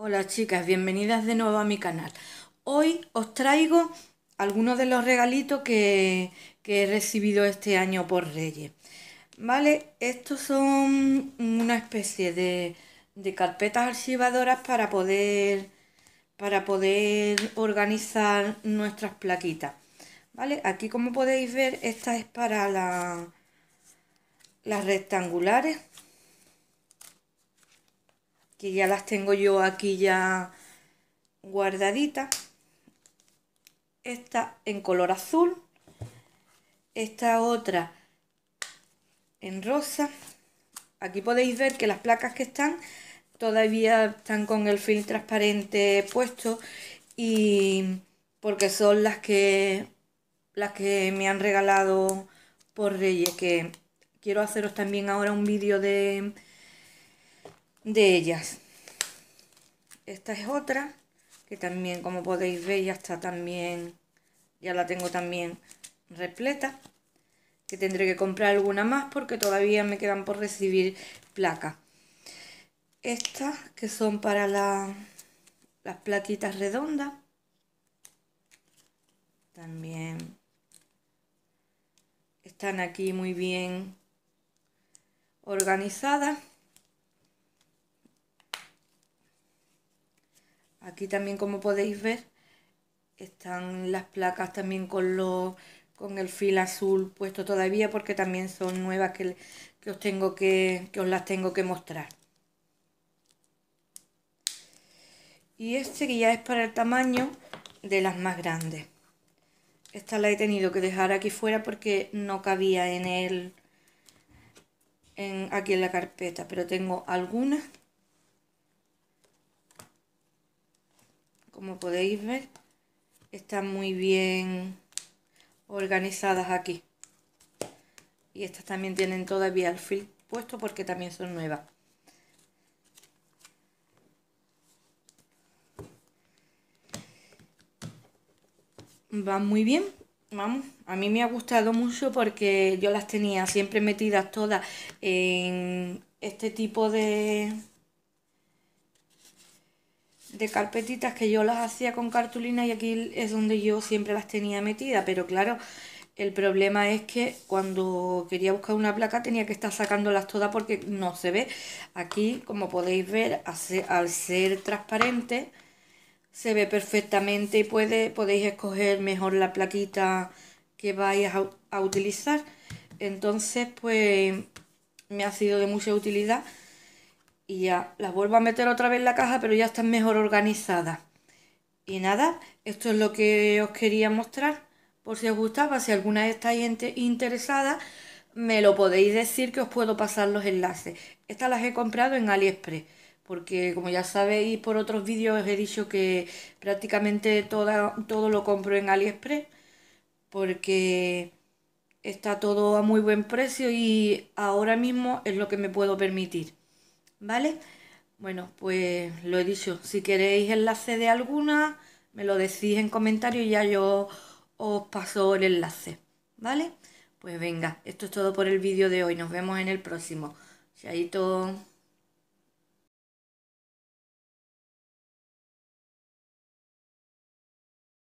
Hola chicas, bienvenidas de nuevo a mi canal. Hoy os traigo algunos de los regalitos que, he recibido este año por Reyes. Vale, estos son una especie de, de carpetas archivadoras para poder, para poder organizar nuestras plaquitas. Vale, aquí como podéis ver, esta es para la, las rectangulares que ya las tengo yo aquí ya guardaditas. Esta en color azul, esta otra en rosa. Aquí podéis ver que las placas que están todavía están con el film transparente puesto y porque son las que las que me han regalado por Reyes que quiero haceros también ahora un vídeo de de ellas. Esta es otra que también como podéis ver ya está también, ya la tengo también repleta. Que tendré que comprar alguna más porque todavía me quedan por recibir placas. Estas que son para las platitas redondas. También están aquí muy bien organizadas. Aquí también, como podéis ver, están las placas también con, con el fil azul puesto todavía porque también son nuevas que, os, tengo que, os las tengo que mostrar. Y este que ya es para el tamaño de las más grandes. Esta la he tenido que dejar aquí fuera porque no cabía en el... En, aquí en la carpeta, pero tengo algunas como podéis ver, están muy bien organizadas aquí. Y estas también tienen todavía el film puesto porque también son nuevas. Van muy bien, vamos, a mí me ha gustado mucho porque yo las tenía siempre metidas todas en este tipo de, de carpetitas que yo las hacía con cartulina y aquí es donde yo siempre las tenía metidas, pero claro, el problema es que cuando quería buscar una placa tenía que estar sacándolas todas porque no se ve. Aquí, como podéis ver, al ser transparente, se ve perfectamente y puede, podéis escoger mejor la plaquita que vais a, a utilizar. Entonces, pues me ha sido de mucha utilidad y ya las vuelvo a meter otra vez en la caja, pero ya están mejor organizadas. Y nada, esto es lo que os quería mostrar. Por si os gustaba, si alguna estáis interesada, me lo podéis decir que os puedo pasar los enlaces. Estas las he comprado en AliExpress, porque como ya sabéis por otros vídeos os he dicho que prácticamente todo lo compro en AliExpress, porque está todo a muy buen precio y ahora mismo es lo que me puedo permitir. ¿vale? Bueno, pues lo he dicho, si queréis enlace de alguna, me lo decís en comentarios y ya yo os paso el enlace, ¿vale? Pues venga, esto es todo por el vídeo de hoy, nos vemos en el próximo. Chaito.